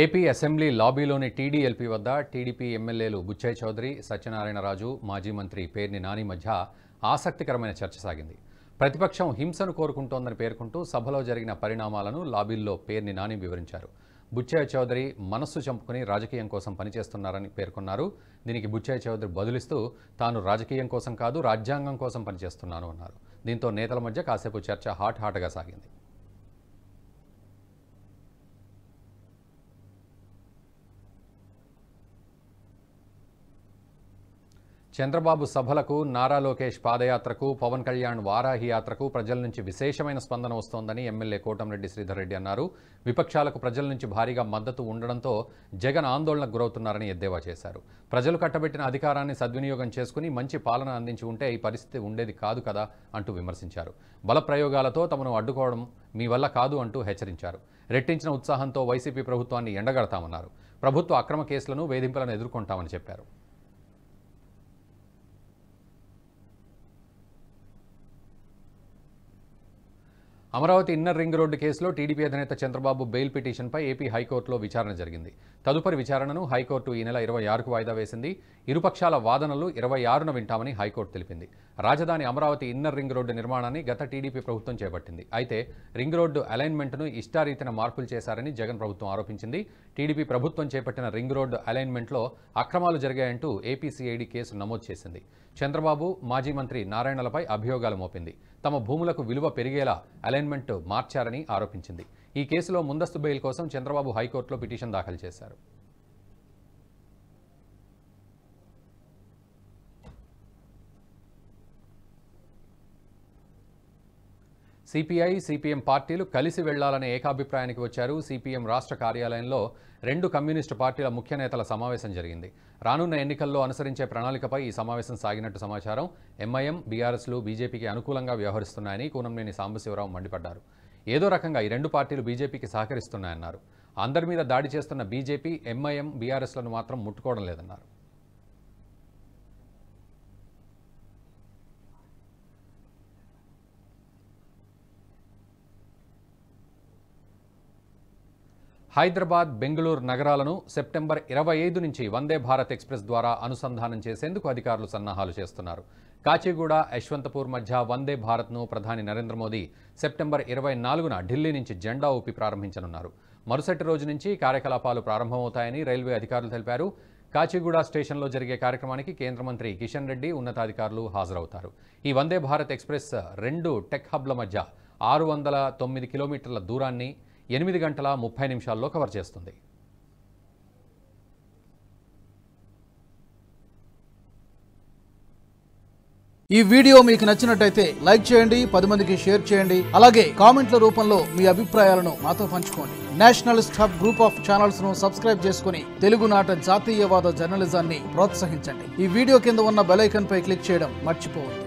AP assembly లాబీలోని TDLP వద్ద TDP MLAs Butchaiah Chowdary Satyanarayanaraju మాజీ మంత్రి పేర్ని నాని మధ్య ఆసక్తికరమైన చర్చ సాగింది ప్రతిపక్షం హింసను కోరుకుంటోందని పేర్కొంటూ సభలో జరిగిన పరిణామాలను లాబీల్లో పేర్ని నాని వివరించారు బుచ్చయ్య చౌదరి మనస్సు చంపుకుని రాజకీయం కోసం పనిచేస్తున్నారని పేర్కొన్నారు దీనికి బుచ్చయ్య చౌదరి బదులిస్తూ తాను రాజకీయం కోసం కాదు రాజ్యాంగం కోసం పనిచేస్తున్నాను అన్నారు దీంతో నేతల మధ్య కాసేపు చర్చ హాట్ హాట్గా సాగింది చంద్రబాబు సభలకు నారా లోకేష్ పాదయాత్రకు పవన్ కళ్యాణ్ వారాహి యాత్రకు ప్రజల నుంచి విశేషమైన స్పందన వస్తోందని ఎమ్మెల్యే కోటంరెడ్డి శ్రీధర్ రెడ్డి అన్నారు విపక్షాలకు ప్రజల నుంచి భారీగా మద్దతు ఉండడంతో జగన్ ఆందోళనకు గురవుతున్నారని ఎద్దేవా చేశారు ప్రజలు కట్టబెట్టిన అధికారాన్ని సద్వినియోగం చేసుకుని మంచి పాలన అందించి ఉంటే ఈ పరిస్థితి ఉండేది కాదు కదా అంటూ విమర్శించారు బల ప్రయోగాలతో తమను అడ్డుకోవడం మీ వల్ల కాదు అంటూ హెచ్చరించారు రెట్టించిన ఉత్సాహంతో వైసీపీ ప్రభుత్వాన్ని ఎండగడతామన్నారు ప్రభుత్వ అక్రమ కేసులను వేధింపులను ఎదుర్కొంటామని చెప్పారు అమరావతి ఇన్నర్ రింగ్ రోడ్డు కేసులో టీడీపీ అధినేత చంద్రబాబు బెయిల్ పిటిషన్పై ఏపీ హైకోర్టులో విచారణ జరిగింది తదుపరి విచారణను హైకోర్టు ఈ నెల ఇరవై ఆరుకు వాయిదా వేసింది ఇరుపక్షాల వాదనలు ఇరవై ఆరున వింటామని హైకోర్టు తెలిపింది రాజధాని అమరావతి ఇన్నర్ రింగ్ రోడ్డు నిర్మాణాన్ని గత టీడీపీ ప్రభుత్వం చేపట్టింది అయితే రింగ్ రోడ్డు అలైన్మెంట్ను ఇష్టారీతిన మార్పులు చేశారని జగన్ ప్రభుత్వం ఆరోపించింది టీడీపీ ప్రభుత్వం చేపట్టిన రింగ్ రోడ్డు అలైన్మెంట్లో అక్రమాలు జరిగాయంటూ ఏపీసీఐడి కేసు నమోదు చేసింది చంద్రబాబు మాజీ మంత్రి నారాయణలపై అభియోగాలు మోపింది తమ భూములకు విలువ పెరిగేలా అలైన్ అలైన్మెంట్ మార్చారని ఆరోపించింది ఈ కేసులో ముందస్తు బెయిల్ కోసం చంద్రబాబు హైకోర్టులో పిటిషన్ దాఖలు చేశారు సిపిఐ సిపిఎం పార్టీలు కలిసి వెళ్లాలనే ఏకాభిప్రాయానికి వచ్చారు సిపిఎం రాష్ట్ర కార్యాలయంలో రెండు కమ్యూనిస్టు పార్టీల ముఖ్య నేతల సమావేశం జరిగింది రానున్న ఎన్నికల్లో అనుసరించే ప్రణాళికపై ఈ సమావేశం సాగినట్టు సమాచారం ఎంఐఎం బీఆర్ఎస్లు బీజేపీకి అనుకూలంగా వ్యవహరిస్తున్నాయని కూనంనేని సాంబశివరావు మండిపడ్డారు ఏదో రకంగా ఈ రెండు పార్టీలు బీజేపీకి సహకరిస్తున్నాయన్నారు అందరి మీద దాడి చేస్తున్న బీజేపీ ఎంఐఎం బీఆర్ఎస్లను మాత్రం ముట్టుకోవడం లేదన్నారు హైదరాబాద్ బెంగళూరు నగరాలను సెప్టెంబర్ ఇరవై ఐదు నుంచి వందే భారత్ ఎక్స్ప్రెస్ ద్వారా అనుసంధానం చేసేందుకు అధికారులు సన్నాహాలు చేస్తున్నారు కాచిగూడ యశ్వంతపూర్ మధ్య వందే భారత్ను ప్రధాని నరేంద్ర మోదీ సెప్టెంబర్ ఇరవై నాలుగున ఢిల్లీ నుంచి జెండా ఊపి ప్రారంభించనున్నారు మరుసటి రోజు నుంచి కార్యకలాపాలు ప్రారంభమవుతాయని రైల్వే అధికారులు తెలిపారు కాచిగూడ స్టేషన్లో జరిగే కార్యక్రమానికి కేంద్ర మంత్రి కిషన్ రెడ్డి ఉన్నతాధికారులు హాజరవుతారు ఈ వందే భారత్ ఎక్స్ప్రెస్ రెండు టెక్ హబ్ల మధ్య ఆరు వందల తొమ్మిది కిలోమీటర్ల దూరాన్ని ఎనిమిది గంటల ముప్పై నిమిషాల్లో కవర్ చేస్తుంది ఈ వీడియో మీకు నచ్చినట్టయితే లైక్ చేయండి పది మందికి షేర్ చేయండి అలాగే కామెంట్ల రూపంలో మీ అభిప్రాయాలను మాతో పంచుకోండి nationalist hub group of channels ను సబ్స్క్రైబ్ చేసుకుని తెలుగునాట జాతీయవాద జర్నలిజాన్ని ప్రోత్సహించండి ఈ వీడియో కింద ఉన్న బెలైకన్ పై క్లిక్ చేయడం మర్చిపోవద్దు